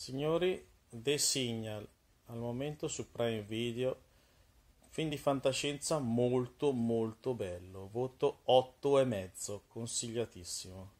Signori, The Signal, al momento su Prime Video, film di fantascienza molto molto bello, voto 8,5, consigliatissimo.